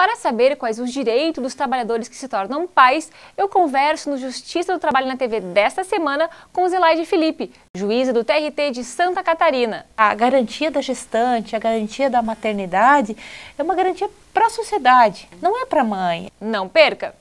Para saber quais os direitos dos trabalhadores que se tornam pais, eu converso no Justiça do Trabalho na TV desta semana com Zelaide Felipe, juíza do TRT de Santa Catarina. A garantia da gestante, a garantia da maternidade é uma garantia para a sociedade, não é para a mãe. Não perca!